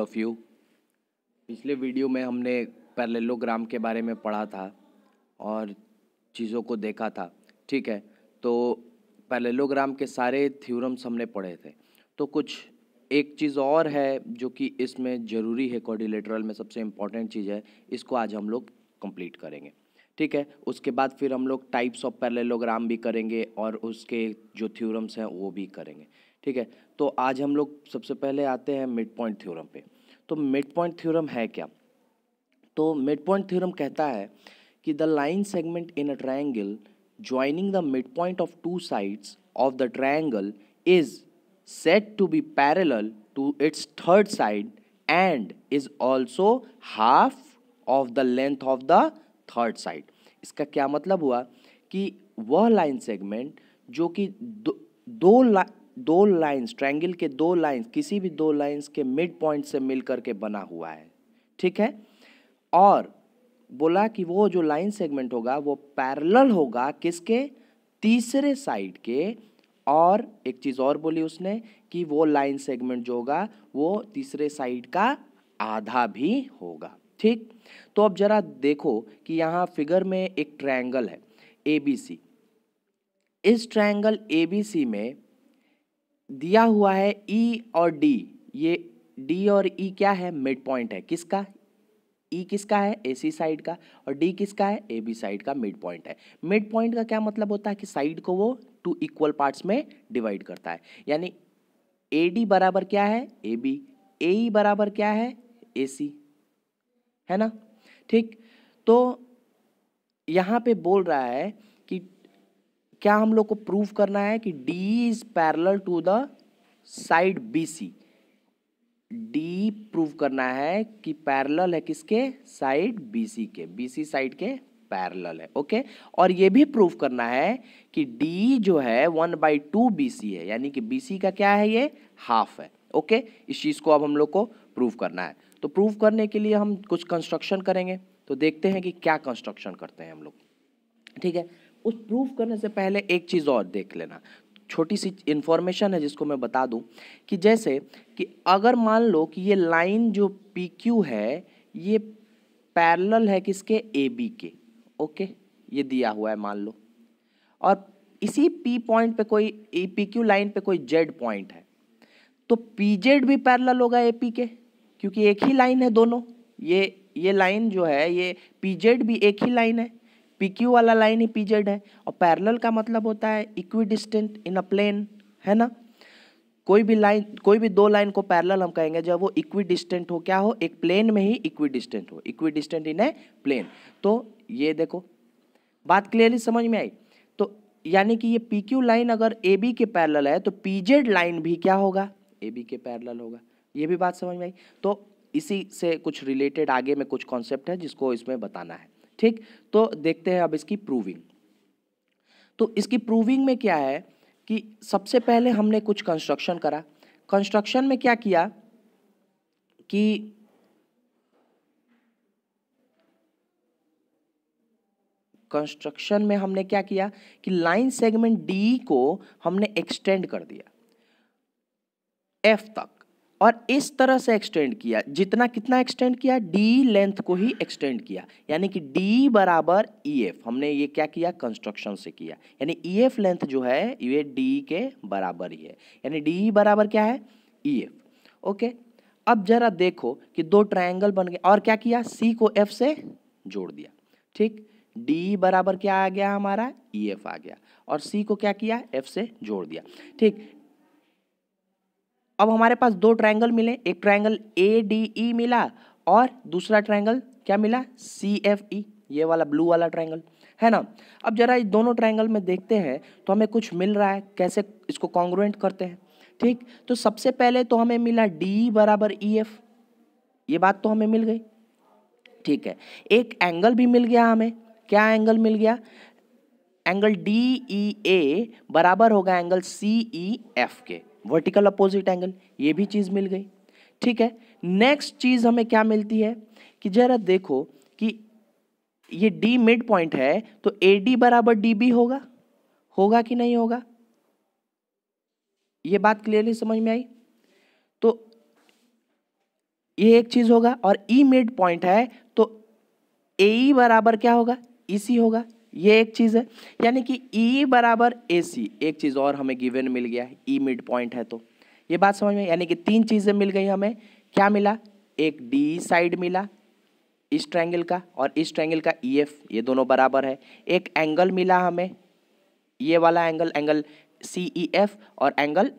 of you पिछले video में हमने पैरेललोग्राम के बारे में पढ़ा था और चीज़ों को देखा था ठीक है तो पैरेललोग्राम के सारे थ्योरम्स हमने पढ़े थे तो कुछ एक चीज़ और है जो कि इसमें ज़रूरी है कॉर्डिलेटरल में सबसे इम्पॉर्टेंट चीज़ है इसको आज हम लोग कंप्लीट करेंगे ठीक है उसके बाद फिर हम लोग टाइप्स ऑफ पैरेललोग्राम भी करेंगे और उसके जो थ्योरम्स हैं वो भी करेंगे ठीक है तो आज हम लोग सबसे पहले आते हैं मिड पॉइंट थ्योरम पे तो मिड पॉइंट थ्योरम है क्या तो मिड पॉइंट थ्योरम कहता है कि the line segment in a triangle joining the mid point of two sides of the triangle is set to be parallel to its third side and is also half of the length of the third side इसका क्या मतलब हुआ कि वह line segment जो कि दो, दो दो लाइंस ट्रायंगल के दो लाइंस किसी भी दो लाइंस के मिड पॉइंट से मिल करके बना हुआ है ठीक है और बोला कि वो जो लाइन सेगमेंट होगा वो पैरेलल होगा किसके तीसरे साइड के और एक चीज़ और बोली उसने कि वो लाइन सेगमेंट जो होगा वो तीसरे साइड का आधा भी होगा ठीक तो अब जरा देखो कि यहां फिगर में एक ट्रायंगल है एबीसी इस ट्रायंगल एबीसी में दिया हुआ है ई e और डी ये डी और ई e क्या है मिड पॉइंट है किसका ई e किसका है ए सी साइड का और डी किसका है ए बी साइड का मिड पॉइंट है मिड पॉइंट का क्या मतलब होता है कि साइड को वो टू इक्वल पार्ट्स में डिवाइड करता है यानी ए डी बराबर क्या है ए बी ए बराबर क्या है ए सी है ना ठीक तो यहाँ पे बोल रहा है क्या हम लोग को प्रूव करना है कि D is parallel to the side B C D prove करना है कि पैरल है किसके साइड बी सी के बी सी साइड के पैरल है ओके और ये भी प्रूव करना है कि डी जो है one by two B C है यानी कि बी सी का क्या है ये हाफ है ओके इस चीज़ को अब हम लोग को प्रूव करना है तो प्रूव करने के लिए हम कुछ कंस्ट्रक्शन करेंगे तो देखते हैं कि क्या कंस्ट्रक्शन करते हैं हम लोग ठीक है उस प्रूफ करने से पहले एक चीज़ और देख लेना छोटी सी इन्फॉर्मेशन है जिसको मैं बता दूं कि जैसे कि अगर मान लो कि ये लाइन जो पी क्यू है ये पैरेलल है किसके ए बी के ओके ये दिया हुआ है मान लो और इसी पी पॉइंट पे कोई ए पी क्यू लाइन पे कोई जेड पॉइंट है तो पी जेड भी पैरेलल होगा ए पी के क्योंकि एक ही लाइन है दोनों ये ये लाइन जो है ये पी जेड भी एक ही लाइन है पी क्यू वाला लाइन ही पी जेड है और पैरेलल का मतलब होता है equidistant in a plane है ना कोई भी लाइन कोई भी दो लाइन को पैरेलल हम कहेंगे जब वो इक्वी डिस्टेंट हो क्या हो एक प्लेन में ही इक्वी डिस्टेंट हो equidistant in a plane तो ये देखो बात क्लियरली समझ में आई तो यानी कि ये पी क्यू लाइन अगर ए बी के पैरेलल है तो पी जेड लाइन भी क्या होगा ए बी के पैरेलल होगा ये भी बात समझ में आई तो इसी से कुछ रिलेटेड आगे में कुछ कॉन्सेप्ट है जिसको इसमें बताना है ठीक तो देखते हैं अब इसकी प्रूविंग तो इसकी प्रूविंग में क्या है कि सबसे पहले हमने कुछ कंस्ट्रक्शन करा कंस्ट्रक्शन में क्या किया कि कंस्ट्रक्शन में हमने क्या किया कि लाइन सेगमेंट डी को हमने एक्सटेंड कर दिया एफ तक और इस तरह से एक्सटेंड किया जितना कितना एक्सटेंड किया डी लेंथ को ही एक्सटेंड किया यानी कि डी बराबर ई e एफ हमने ये क्या किया कंस्ट्रक्शन से किया यानी ई एफ लेंथ जो है ये डी के बराबर ही है यानी डी बराबर क्या है ई एफ ओके अब जरा देखो कि दो ट्राइंगल बन गए और क्या किया सी को एफ से जोड़ दिया ठीक डी बराबर क्या आ गया हमारा ई e एफ आ गया और सी को क्या किया एफ से जोड़ दिया ठीक अब हमारे पास दो ट्राइंगल मिले एक ट्राइंगल ए डी ई मिला और दूसरा ट्राइंगल क्या मिला सी एफ ई ये वाला ब्लू वाला ट्राइंगल है ना अब जरा इस दोनों ट्राइंगल में देखते हैं तो हमें कुछ मिल रहा है कैसे इसको कॉन्ग्रुएंट करते हैं ठीक तो सबसे पहले तो हमें मिला डी बराबर ई e, एफ ये बात तो हमें मिल गई ठीक है एक एंगल भी मिल गया हमें क्या एंगल मिल गया एंगल डी ई ए बराबर होगा एंगल सी ई एफ के वर्टिकल अपोजिट एंगल ये भी चीज़ मिल गई ठीक है नेक्स्ट चीज़ हमें क्या मिलती है कि जरा देखो कि ये डी मिड पॉइंट है तो ए डी बराबर डी बी होगा होगा कि नहीं होगा ये बात क्लियरली समझ में आई तो ये एक चीज़ होगा और ई मिड पॉइंट है तो ए e बराबर क्या होगा ई e सी होगा ये एक चीज़ है यानी कि ई e बराबर ए सी एक चीज़ और हमें गिवन मिल गया E ई मिड पॉइंट है तो ये बात समझ में यानी कि तीन चीज़ें मिल गई हमें क्या मिला एक डी साइड मिला इस ट्रैंगल का और इस ट्रैंगल का ई e एफ ये दोनों बराबर है एक एंगल मिला हमें ये वाला angle angle C E F और एंगल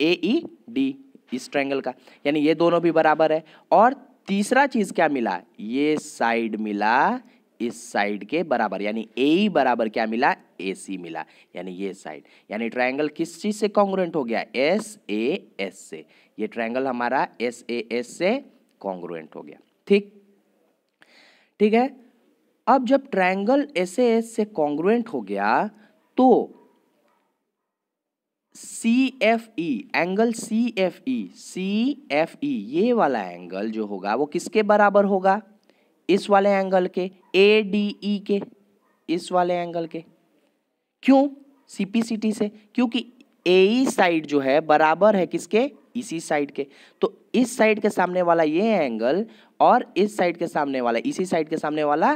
ए ई डी इस ट्रैंगल का यानी ये दोनों भी बराबर है और तीसरा चीज़ क्या मिला ये साइड मिला इस साइड के बराबर यानी ए बराबर क्या मिला ए सी मिला यानी ये साइड यानी ट्राइंगल किस चीज़ से कॉन्ग्रुएंट हो गया एस ए एस से ये ट्राइंगल हमारा एस ए एस से कॉन्ग्रुएंट हो गया ठीक ठीक है अब जब ट्राइंगल एस ए एस से कॉन्ग्रुएंट हो गया तो C F E angle C F E C F E ये वाला एंगल जो होगा वो किसके बराबर होगा इस वाले एंगल के ए डी ई के इस वाले एंगल के क्यों टी से क्योंकि ए साइड e जो है बराबर है किसके इसी e साइड के तो इस साइड के सामने वाला ये एंगल और इस साइड के सामने वाला इसी e साइड के सामने वाला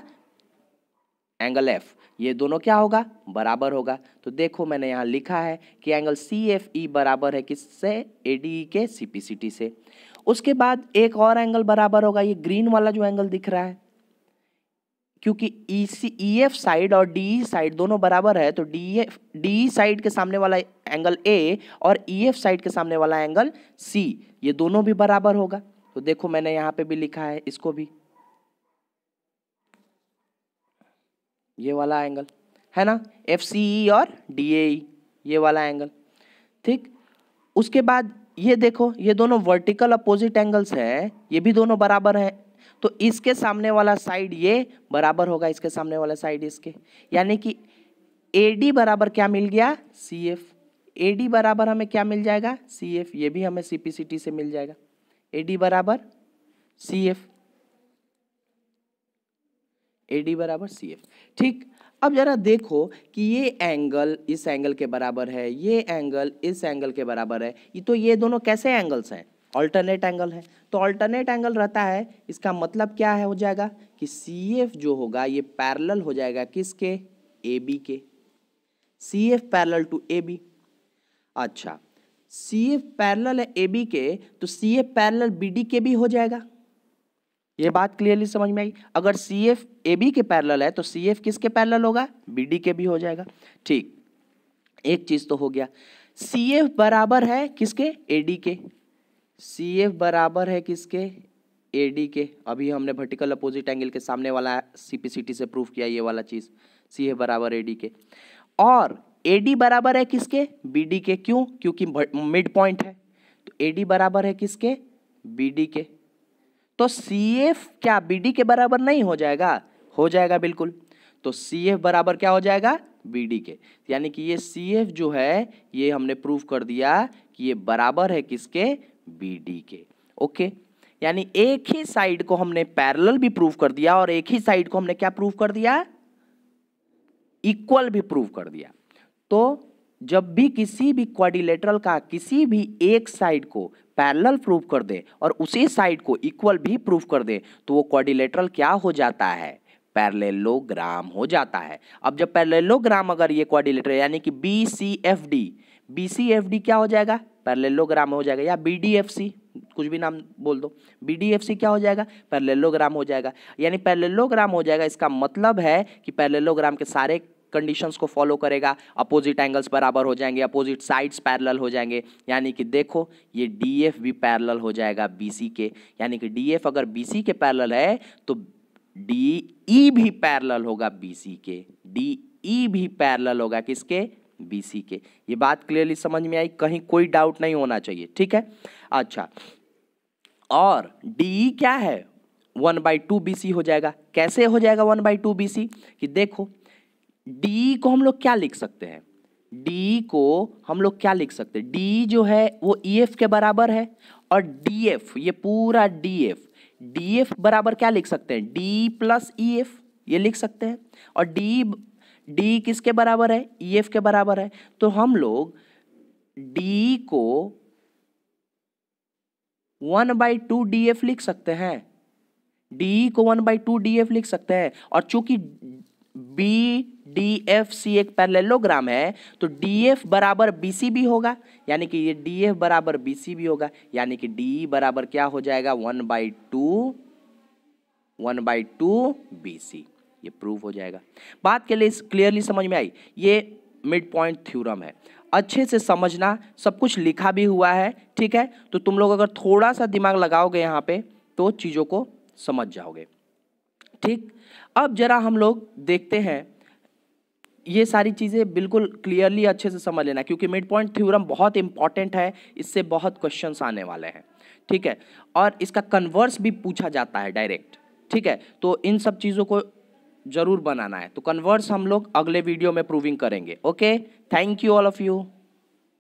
एंगल एफ ये दोनों क्या होगा बराबर होगा तो देखो मैंने यहाँ लिखा है कि एंगल सी एफ ई बराबर है किससे ए डी ई के सी पी सी टी से उसके बाद एक और एंगल बराबर होगा ये ग्रीन वाला जो एंगल दिख रहा है क्योंकि E C E F side और डी ई साइड दोनों बराबर है तो D F D E side के सामने वाला एंगल ए और ई एफ साइड के सामने वाला एंगल सी ये दोनों भी बराबर होगा तो देखो मैंने यहाँ पे भी लिखा है इसको भी ये वाला एंगल है ना एफ सी ई और डी ए ई ये वाला एंगल ठीक उसके बाद ये देखो ये दोनों वर्टिकल अपोजिट एंगल्स हैं ये भी दोनों बराबर हैं तो इसके सामने वाला साइड ये बराबर होगा इसके सामने वाला साइड इसके यानी कि ए डी बराबर क्या मिल गया सी एफ ए डी बराबर हमें क्या मिल जाएगा सी एफ ये भी हमें सी पी सी टी से मिल जाएगा ए डी बराबर सी एफ ए डी बराबर सी एफ ठीक अब जरा देखो कि ये एंगल इस एंगल के बराबर है ये एंगल इस एंगल के बराबर है ये तो ये दोनों कैसे एंगल्स हैं ऑल्टरनेट एंगल है तो ऑल्टरनेट एंगल रहता है इसका मतलब क्या है हो जाएगा कि सी एफ जो होगा ये पैरेलल हो जाएगा किसके ए बी के C F parallel to A B अच्छा सी एफ पैरेलल है ए बी के तो C F parallel B D के भी हो जाएगा ये बात क्लियरली समझ में आई अगर सी एफ ए बी के पैरेलल है तो सी एफ किसके पैरेलल होगा बी डी के भी हो जाएगा ठीक एक चीज़ तो हो गया सी एफ बराबर है किसके ए डी के सी एफ बराबर है किसके ए डी के अभी हमने वर्टिकल अपोजिट एंगल के सामने वाला सी पी सी टी से प्रूफ किया ये वाला चीज़ सी एफ बराबर ए डी के और ए डी बराबर है किसके बी डी के क्यों क्योंकि मिड पॉइंट है तो ए डी बराबर है किसके बी डी के तो सी एफ क्या बी डी के बराबर नहीं हो जाएगा हो जाएगा बिल्कुल तो सी एफ बराबर क्या हो जाएगा बी डी के यानी कि ये सी एफ जो है ये हमने प्रूफ कर दिया कि ये बराबर है किसके बी डी के ओके यानी एक ही साइड को हमने पैरेलल भी प्रूव कर दिया और एक ही साइड को हमने क्या प्रूव कर दिया इक्वल भी प्रूव कर दिया तो जब भी किसी भी क्वाडिलेटरल का किसी भी एक साइड को पैरेलल प्रूव कर दे और उसी साइड को इक्वल भी प्रूव कर दे तो वो क्वाडिलेटरल क्या हो जाता है पैरलेलोग्राम हो जाता है अब जब पैरलेलोग्राम अगर ये क्वारिलेटर यानी कि B C F D B C F D क्या हो जाएगा पैरलेलोग्राम हो जाएगा या बी डी एफ सी कुछ भी नाम बोल दो बी डी एफ सी क्या हो जाएगा पैरलेलोग्राम हो जाएगा यानी पैरलेलोग्राम हो जाएगा इसका मतलब है कि पैरलेलोग्राम के सारे कंडीशंस को फॉलो करेगा अपोजिट एंगल्स बराबर हो जाएंगे अपोजिट साइड्स पैरेलल हो जाएंगे यानी कि देखो ये डी एफ भी पैरेलल हो जाएगा बी सी के यानी कि डी एफ अगर बी सी के पैरेलल है तो डी ई e भी पैरल होगा बी सी के डी ई e भी पैरल होगा किसके बी सी के ये बात क्लियरली समझ में आई कहीं कोई डाउट नहीं होना चाहिए ठीक है अच्छा और डी e क्या है one by two B C हो जाएगा कैसे हो जाएगा one by two B C कि देखो डी को हम लोग क्या लिख सकते हैं डी को हम लोग क्या लिख सकते हैं डी जो है वो ई एफ के बराबर है और डी एफ ये पूरा डी एफ डी एफ बराबर क्या लिख सकते हैं डी प्लस ई एफ ये लिख सकते हैं और डी डी किसके बराबर है ई e एफ के बराबर है तो हम लोग डी को one by two D F लिख सकते हैं डी को one by two D F लिख सकते हैं और चूंकि बी डी एफ सी एक पैरेललोग्राम है तो डी एफ बराबर बी सी भी होगा यानी कि ये डी एफ बराबर बी सी भी होगा यानी कि डी बराबर क्या हो जाएगा one by two one by two B C ये प्रूव हो जाएगा बात के लिए क्लियरली समझ में आई ये मिड पॉइंट थ्योरम है अच्छे से समझना सब कुछ लिखा भी हुआ है ठीक है तो तुम लोग अगर थोड़ा सा दिमाग लगाओगे यहाँ पे तो चीज़ों को समझ जाओगे ठीक अब जरा हम लोग देखते हैं ये सारी चीज़ें बिल्कुल क्लियरली अच्छे से समझ लेना क्योंकि मिड पॉइंट थ्योरम बहुत इंपॉर्टेंट है इससे बहुत क्वेश्चंस आने वाले हैं ठीक है और इसका कन्वर्स भी पूछा जाता है डायरेक्ट ठीक है तो इन सब चीज़ों को ज़रूर बनाना है तो कन्वर्स हम लोग अगले वीडियो में प्रूविंग करेंगे okay thank you all of you